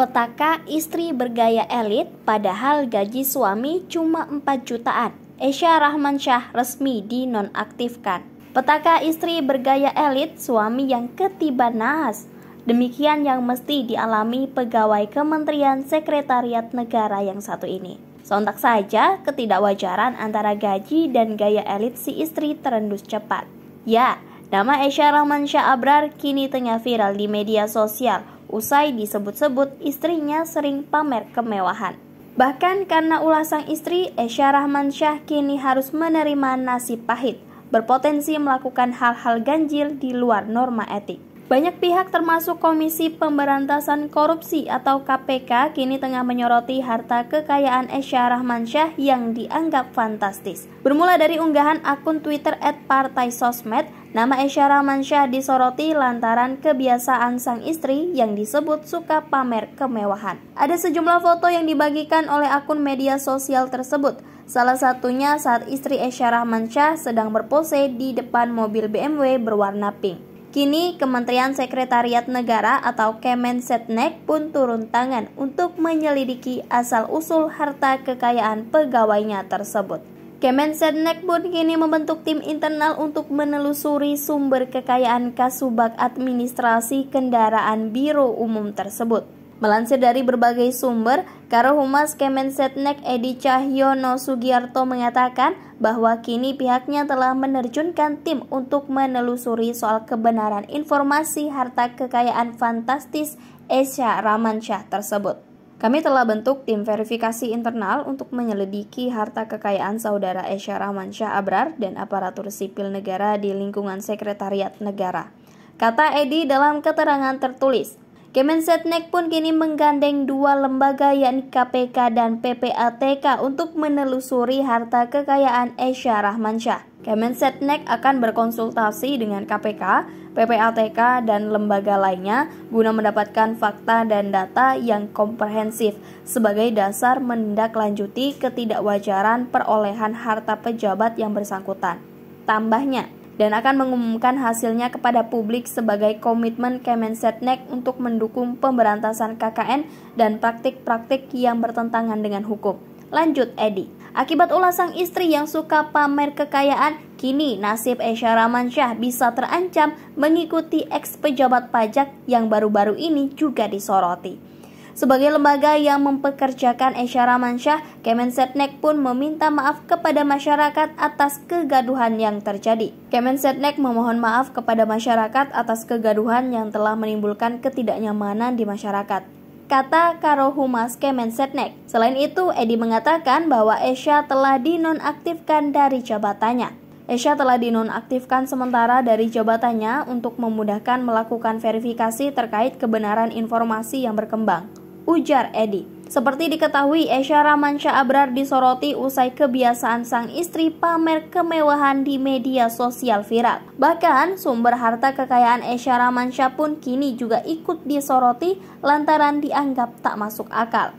Petaka istri bergaya elit padahal gaji suami cuma 4 jutaan. Esya Rahman Syah resmi dinonaktifkan. Petaka istri bergaya elit suami yang ketiban nas. Demikian yang mesti dialami pegawai Kementerian Sekretariat Negara yang satu ini. Sontak saja ketidakwajaran antara gaji dan gaya elit si istri terendus cepat. Ya, nama Esya Rahman Syah Abrar kini tengah viral di media sosial Usai disebut-sebut, istrinya sering pamer kemewahan. Bahkan karena ulah sang istri, Esya Rahman kini harus menerima nasib pahit, berpotensi melakukan hal-hal ganjil di luar norma etik. Banyak pihak termasuk Komisi Pemberantasan Korupsi atau KPK kini tengah menyoroti harta kekayaan Esya Rahmansyah yang dianggap fantastis. Bermula dari unggahan akun Twitter @partaisosmed, nama Esya Rahmansyah disoroti lantaran kebiasaan sang istri yang disebut suka pamer kemewahan. Ada sejumlah foto yang dibagikan oleh akun media sosial tersebut. Salah satunya saat istri Esya Rahmansyah sedang berpose di depan mobil BMW berwarna pink. Kini Kementerian Sekretariat Negara atau Kemensetnek pun turun tangan untuk menyelidiki asal-usul harta kekayaan pegawainya tersebut. Kemensetnek pun kini membentuk tim internal untuk menelusuri sumber kekayaan kasubag administrasi kendaraan biro umum tersebut. Melansir dari berbagai sumber, Karo Humas Kemensetnek Edi Cahyono Sugiarto mengatakan bahwa kini pihaknya telah menerjunkan tim untuk menelusuri soal kebenaran informasi harta kekayaan fantastis Esya Ramansyah tersebut. Kami telah bentuk tim verifikasi internal untuk menyelidiki harta kekayaan saudara Esya Ramansyah Abrar dan aparatur sipil negara di lingkungan sekretariat negara. Kata Edi dalam keterangan tertulis, Kemensetnek pun kini menggandeng dua lembaga yakni KPK dan PPATK untuk menelusuri harta kekayaan Esya Rahmansyah. Kemensetnek akan berkonsultasi dengan KPK, PPATK, dan lembaga lainnya guna mendapatkan fakta dan data yang komprehensif sebagai dasar menindaklanjuti ketidakwajaran perolehan harta pejabat yang bersangkutan. Tambahnya, dan akan mengumumkan hasilnya kepada publik sebagai komitmen Kemensetnek untuk mendukung pemberantasan KKN dan praktik-praktik yang bertentangan dengan hukum. Lanjut Edi. Akibat ulah sang istri yang suka pamer kekayaan, kini nasib Esya Ramansyah bisa terancam mengikuti ex pejabat pajak yang baru-baru ini juga disoroti. Sebagai lembaga yang mempekerjakan Ramansyah, Mansyah, Setnek pun meminta maaf kepada masyarakat atas kegaduhan yang terjadi. Kemen Setnek memohon maaf kepada masyarakat atas kegaduhan yang telah menimbulkan ketidaknyamanan di masyarakat kata Karohumas Setnek. Selain itu, Edi mengatakan bahwa Esha telah dinonaktifkan dari jabatannya. Esha telah dinonaktifkan sementara dari jabatannya untuk memudahkan melakukan verifikasi terkait kebenaran informasi yang berkembang ujar Edi. Seperti diketahui, Esha Ramansyah Abrar disoroti usai kebiasaan sang istri pamer kemewahan di media sosial viral. Bahkan, sumber harta kekayaan Esha Ramansyah pun kini juga ikut disoroti lantaran dianggap tak masuk akal.